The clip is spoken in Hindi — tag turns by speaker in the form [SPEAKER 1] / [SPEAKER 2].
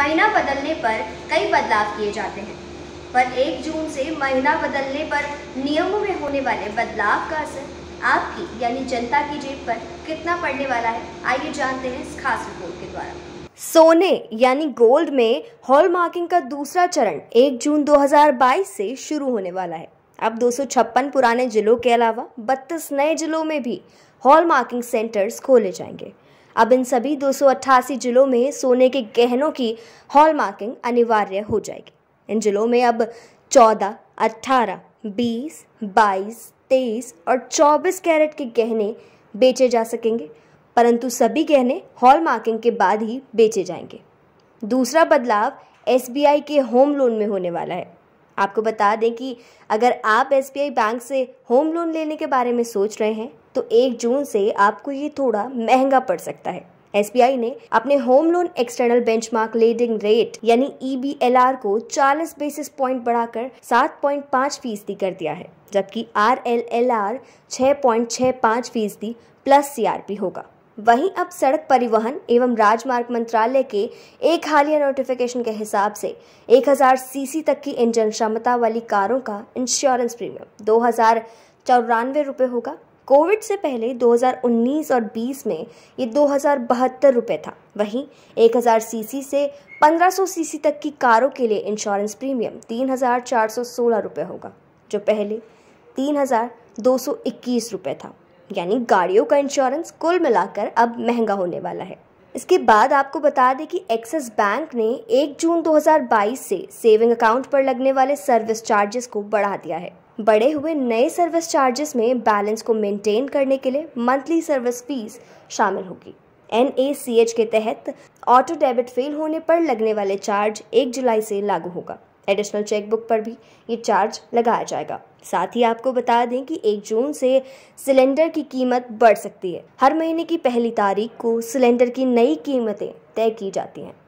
[SPEAKER 1] महीना बदलने पर कई बदलाव किए जाते हैं पर एक जून से महीना बदलने पर नियमों में होने वाले बदलाव का असर आपकी यानी जनता की जेब पर कितना पड़ने वाला है आइए जानते हैं इस खास रिपोर्ट के द्वारा सोने यानी गोल्ड में हॉल मार्किंग का दूसरा चरण 1 जून 2022 से शुरू होने वाला है अब दो पुराने जिलों के अलावा बत्तीस नए जिलों में भी हॉल मार्किंग सेंटर्स खोले जाएंगे अब इन सभी दो जिलों में सोने के गहनों की हॉल मार्किंग अनिवार्य हो जाएगी इन जिलों में अब 14, 18, 20, 22, 23 और 24 कैरेट के गहने बेचे जा सकेंगे परंतु सभी गहने हॉल मार्किंग के बाद ही बेचे जाएंगे दूसरा बदलाव एसबीआई के होम लोन में होने वाला है आपको बता दें कि अगर आप एस बैंक से होम लोन लेने के बारे में सोच रहे हैं तो एक जून से आपको ये थोड़ा महंगा पड़ सकता है एस ने अपने home loan external benchmark lending rate यानी ई e को 40 बेसिस पॉइंट बढ़ाकर 7.5 फीसदी कर दिया है जबकि आर एल एल आर छः पॉइंट छः पाँच फीसदी प्लस सी होगा वहीं अब सड़क परिवहन एवं राजमार्ग मंत्रालय के एक हालिया नोटिफिकेशन के हिसाब से 1000 सीसी तक की इंजन क्षमता वाली कारों का इंश्योरेंस प्रीमियम दो हजार चौरानवे रुपये होगा कोविड से पहले 2019 और 20 में ये दो हजार रुपये था वहीं 1000 सीसी से 1500 सीसी तक की कारों के लिए इंश्योरेंस प्रीमियम तीन हजार रुपये होगा जो पहले तीन हजार रुपये था यानी गाड़ियों का इंश्योरेंस कुल मिलाकर अब महंगा होने वाला है इसके बाद आपको बता दें कि एक्सिस बैंक ने 1 जून 2022 से सेविंग अकाउंट पर लगने वाले सर्विस चार्जेस को बढ़ा दिया है बढ़े हुए नए सर्विस चार्जेस में बैलेंस को मेंटेन करने के लिए मंथली सर्विस फीस शामिल होगी एन के तहत ऑटो डेबिट फेल होने पर लगने वाले चार्ज 1 जुलाई से लागू होगा एडिशनल चेकबुक पर भी ये चार्ज लगाया जाएगा साथ ही आपको बता दें कि एक जून से सिलेंडर की कीमत बढ़ सकती है हर महीने की पहली तारीख को सिलेंडर की नई कीमतें तय की जाती हैं